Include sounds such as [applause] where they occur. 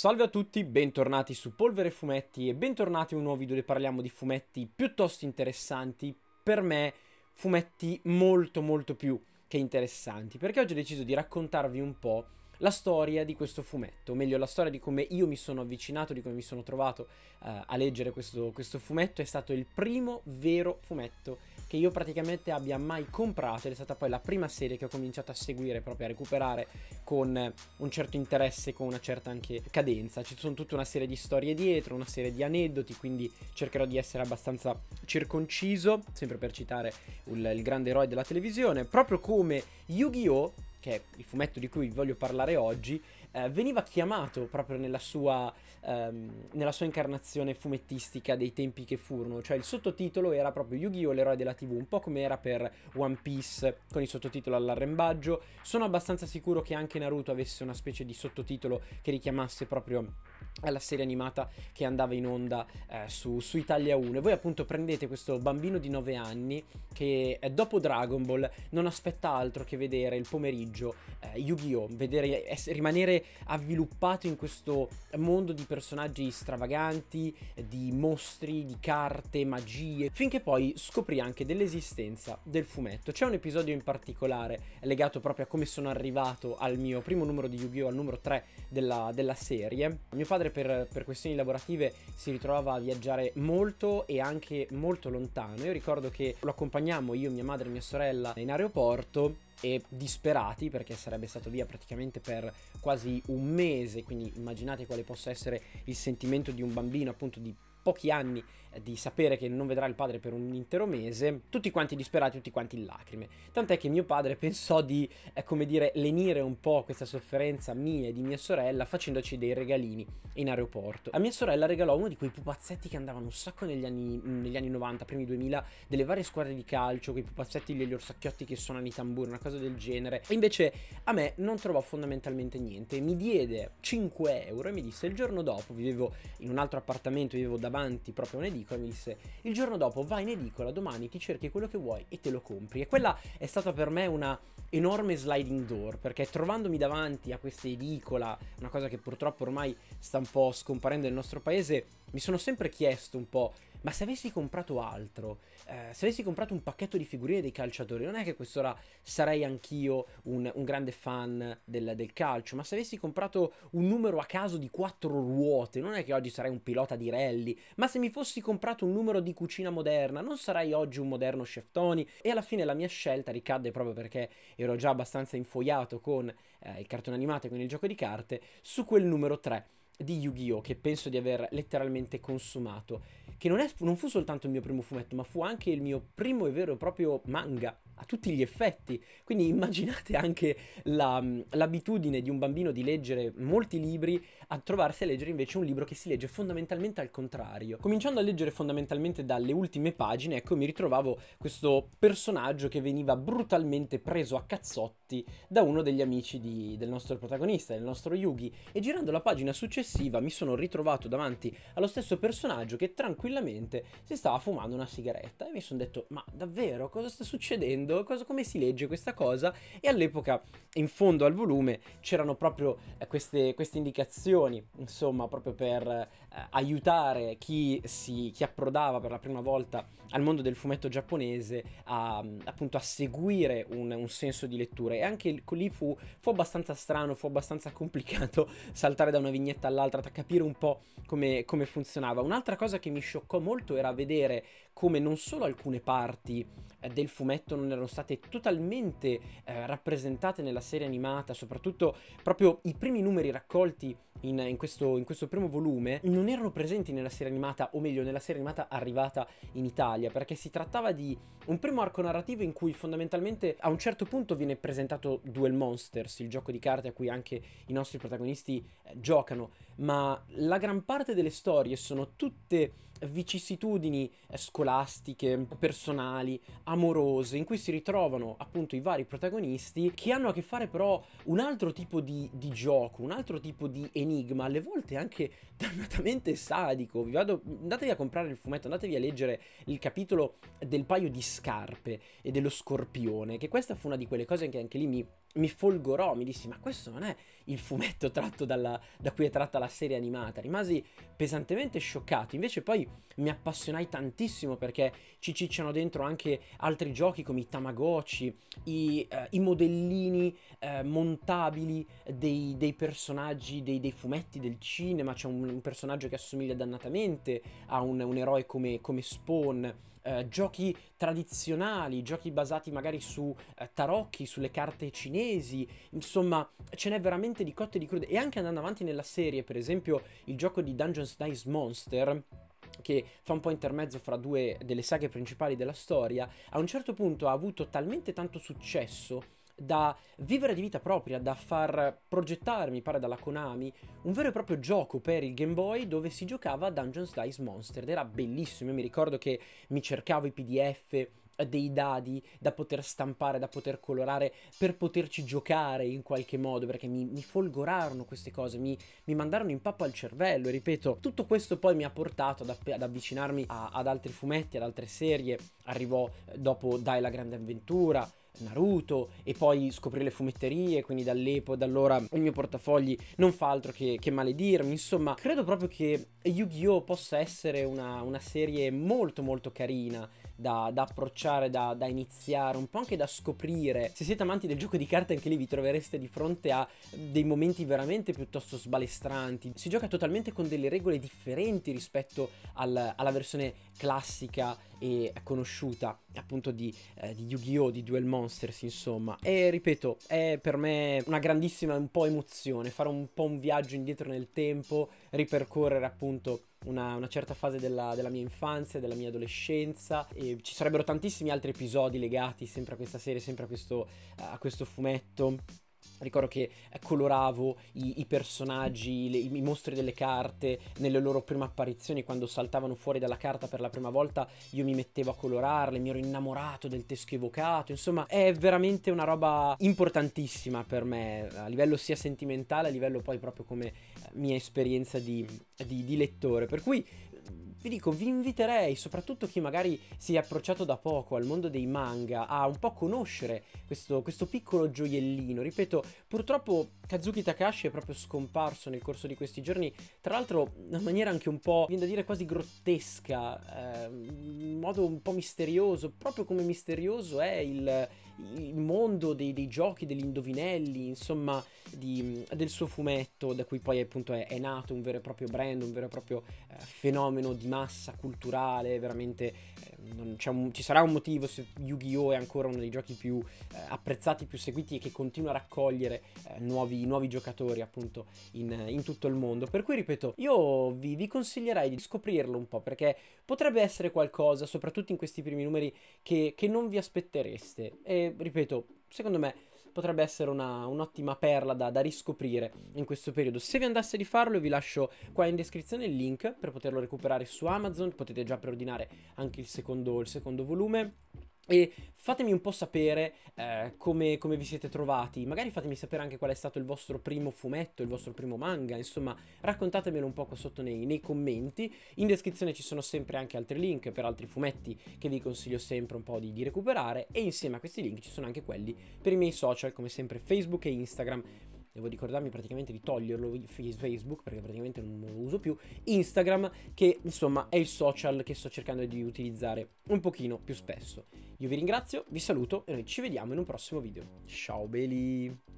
Salve a tutti, bentornati su Polvere Fumetti e bentornati a un nuovo video dove parliamo di fumetti piuttosto interessanti, per me fumetti molto molto più che interessanti, perché oggi ho deciso di raccontarvi un po' la storia di questo fumetto, o meglio la storia di come io mi sono avvicinato, di come mi sono trovato eh, a leggere questo, questo fumetto, è stato il primo vero fumetto che io praticamente abbia mai comprato ed è stata poi la prima serie che ho cominciato a seguire, proprio a recuperare con un certo interesse, con una certa anche cadenza. Ci sono tutta una serie di storie dietro, una serie di aneddoti, quindi cercherò di essere abbastanza circonciso, sempre per citare il, il grande eroe della televisione, proprio come Yu-Gi-Oh! che è il fumetto di cui vi voglio parlare oggi, eh, veniva chiamato proprio nella sua, ehm, nella sua, incarnazione fumettistica dei tempi che furono, cioè il sottotitolo era proprio Yu-Gi-Oh! l'eroe della TV, un po' come era per One Piece con il sottotitolo all'arrembaggio, sono abbastanza sicuro che anche Naruto avesse una specie di sottotitolo che richiamasse proprio alla serie animata che andava in onda eh, su, su, Italia 1 e voi appunto prendete questo bambino di 9 anni che dopo Dragon Ball non aspetta altro che vedere il pomeriggio eh, Yu-Gi-Oh! Vedere, essere, rimanere avviluppato in questo mondo di personaggi stravaganti, di mostri, di carte, magie, finché poi scoprì anche dell'esistenza del fumetto. C'è un episodio in particolare legato proprio a come sono arrivato al mio primo numero di Yu-Gi-Oh! al numero 3 della, della serie. Mio padre padre per, per, questioni lavorative si ritrova a viaggiare molto e anche molto lontano. Io ricordo che lo accompagnammo io, mia madre e mia sorella in aeroporto e disperati perché sarebbe stato via praticamente per quasi un mese, quindi immaginate quale possa essere il sentimento di un bambino appunto di pochi anni di sapere che non vedrà il padre per un intero mese, tutti quanti disperati, tutti quanti in lacrime. Tant'è che mio padre [laughs] pensò di, eh, come dire, lenire un po' questa sofferenza mia e di mia sorella facendoci dei regalini in aeroporto. A mia sorella regalò uno di quei pupazzetti che andavano un sacco negli anni, mm, negli anni 90, primi 2000, delle varie squadre di calcio, quei pupazzetti degli orsacchiotti che suonano i tamburi, una cosa del genere. E invece a me non trovò fondamentalmente niente. Mi diede 5 euro e mi disse il giorno dopo, vivevo in un altro appartamento, vivevo davanti proprio a un edificio, edicola e mi disse il giorno dopo vai in edicola, domani ti cerchi quello che vuoi e te lo compri. E quella è stata per me una enorme sliding door perché trovandomi davanti a questa edicola, una cosa che purtroppo ormai sta un po' scomparendo nel nostro paese, mi sono sempre chiesto un po' ma se avessi comprato altro, eh, se avessi comprato un pacchetto di figurine dei calciatori, non è che quest'ora sarei anch'io un, un grande fan del, del, calcio, ma se avessi comprato un numero a caso di quattro ruote, non è che oggi sarei un pilota di rally, ma se mi fossi comprato un numero di cucina moderna, non sarei oggi un moderno chef Tony. E alla fine la mia scelta ricadde proprio perché ero già abbastanza infoiato con eh, il cartone animato e con il gioco di carte, su quel numero 3 di Yu-Gi-Oh! che penso di aver letteralmente consumato, che non, è, non fu soltanto il mio primo fumetto, ma fu anche il mio primo e vero e proprio manga a tutti gli effetti. Quindi immaginate anche la, l'abitudine di un bambino di leggere molti libri a trovarsi a leggere invece un libro che si legge fondamentalmente al contrario. Cominciando a leggere fondamentalmente dalle ultime pagine, ecco, mi ritrovavo questo personaggio che veniva brutalmente preso a cazzotti da uno degli amici di, del nostro protagonista, del nostro Yugi, e girando la pagina successiva mi sono ritrovato davanti allo stesso personaggio che tranquillamente si stava fumando una sigaretta e mi sono detto "Ma davvero cosa sta succedendo?" leggendo cosa, come si legge questa cosa e all'epoca in fondo al volume c'erano proprio eh, queste, queste, indicazioni, insomma, proprio per eh, aiutare chi, si, chi approdava per la prima volta al mondo del fumetto giapponese a, appunto a seguire un, un senso di lettura e anche lì fu, fu abbastanza strano, fu abbastanza [laughs] complicato saltare da una vignetta all'altra, capire un po' come, come funzionava. Un'altra cosa che mi scioccò molto era vedere come non solo alcune parti eh, del fumetto non erano erano state totalmente eh, rappresentate nella serie animata, soprattutto proprio i primi numeri raccolti in, in, questo, in, questo, primo volume, non erano presenti nella serie animata, o meglio nella serie animata arrivata in Italia, perché si trattava di un primo arco narrativo in cui fondamentalmente a un certo punto viene presentato Duel Monsters, il gioco di carte a cui anche i nostri protagonisti eh, giocano, ma la gran parte delle storie sono tutte vicissitudini eh, scolastiche, personali, amorose, in cui si ritrovano appunto i vari protagonisti che hanno a che fare però un altro tipo di, di gioco, un altro tipo di enigma, alle volte anche [laughs] dannatamente sadico. Vado, andatevi a comprare il fumetto, andatevi a leggere il capitolo del paio di scarpe e dello scorpione, che questa fu una di quelle cose che anche lì mi mi folgorò, mi dissi ma questo non è il fumetto tratto dalla, da cui è tratta la serie animata, rimasi pesantemente scioccato, invece poi mi appassionai tantissimo perché ci cicciano dentro anche altri giochi come i Tamagotchi, i, eh, i modellini eh, montabili dei, dei personaggi, dei, dei, fumetti del cinema, c'è un, un personaggio che assomiglia dannatamente a un, un eroe come, come Spawn, eh, giochi tradizionali, giochi basati magari su eh, tarocchi, sulle carte cinesi, insomma ce n'è veramente di cotte e di crude e anche andando avanti nella serie, per esempio il gioco di Dungeons Dice Monster che fa un po' intermezzo fra due delle saghe principali della storia, a un certo punto ha avuto talmente tanto successo da vivere di vita propria, da far progettare, mi pare dalla Konami, un vero e proprio gioco per il Game Boy dove si giocava Dungeons Dice Monster ed era bellissimo. Io mi ricordo che mi cercavo i PDF dei dadi da poter stampare, da poter colorare, per poterci giocare in qualche modo, perché mi, mi folgorarono queste cose, mi, mi, mandarono in pappa al cervello, e ripeto, tutto questo poi mi ha portato ad, ad avvicinarmi a, ad altri fumetti, ad altre serie, arrivò eh, dopo Dai la grande avventura, Naruto e poi scoprire le fumetterie, quindi dall'epo, da allora il mio portafogli non fa altro che, che maledirmi, insomma credo proprio che Yu-Gi-Oh possa essere una, una serie molto molto carina da, da approcciare, da, da, iniziare, un po' anche da scoprire. Se siete amanti del gioco di carte, anche lì vi trovereste di fronte a dei momenti veramente piuttosto sbalestranti. Si gioca totalmente con delle regole differenti rispetto al, alla versione classica e conosciuta appunto di, eh, di Yu-Gi-Oh! di Duel Monsters insomma e ripeto è per me una grandissima un po' emozione fare un po' un viaggio indietro nel tempo ripercorrere appunto una, una certa fase della, della, mia infanzia, della mia adolescenza e ci sarebbero tantissimi altri episodi legati sempre a questa serie, sempre a questo, a questo fumetto Ricordo che eh, coloravo i, i personaggi, le, i mostri delle carte nelle loro prime apparizioni, quando saltavano fuori dalla carta per la prima volta, io mi mettevo a colorarle, mi ero innamorato del teschio evocato, insomma è veramente una roba importantissima per me, a livello sia sentimentale, a livello poi proprio come eh, mia esperienza di, di, di lettore, per cui vi dico, vi inviterei, soprattutto chi magari si è approcciato da poco al mondo dei manga, a un po' conoscere questo, questo piccolo gioiellino. Ripeto, purtroppo Kazuki Takashi è proprio scomparso nel corso di questi giorni, tra l'altro in una maniera anche un po', viene da dire, quasi grottesca, eh, in modo un po' misterioso, proprio come misterioso è il il mondo dei, dei giochi, degli indovinelli, insomma, di, del suo fumetto, da cui poi appunto è, è, nato un vero e proprio brand, un vero e proprio eh, fenomeno di massa culturale, veramente eh, non, un, ci sarà un motivo se Yu-Gi-Oh! è ancora uno dei giochi più eh, apprezzati, più seguiti e che continua a raccogliere eh, nuovi, nuovi, giocatori appunto in, in, tutto il mondo. Per cui ripeto, io vi, vi consiglierei di scoprirlo un po' perché potrebbe essere qualcosa, soprattutto in questi primi numeri, che, che non vi aspettereste. E ripeto, secondo me potrebbe essere una, un'ottima perla da, da, riscoprire in questo periodo. Se vi andasse di farlo vi lascio qua in descrizione il link per poterlo recuperare su Amazon, potete già preordinare anche il secondo, il secondo volume. E fatemi un po' sapere eh, come, come, vi siete trovati, magari fatemi sapere anche qual è stato il vostro primo fumetto, il vostro primo manga, insomma raccontatemelo un po' qua sotto nei, nei, commenti, in descrizione ci sono sempre anche altri link per altri fumetti che vi consiglio sempre un po' di, di recuperare e insieme a questi link ci sono anche quelli per i miei social come sempre Facebook e Instagram devo ricordarmi praticamente di toglierlo Facebook perché praticamente non lo uso più, Instagram che insomma è il social che sto cercando di utilizzare un pochino più spesso. Io vi ringrazio, vi saluto e noi ci vediamo in un prossimo video. Ciao belli!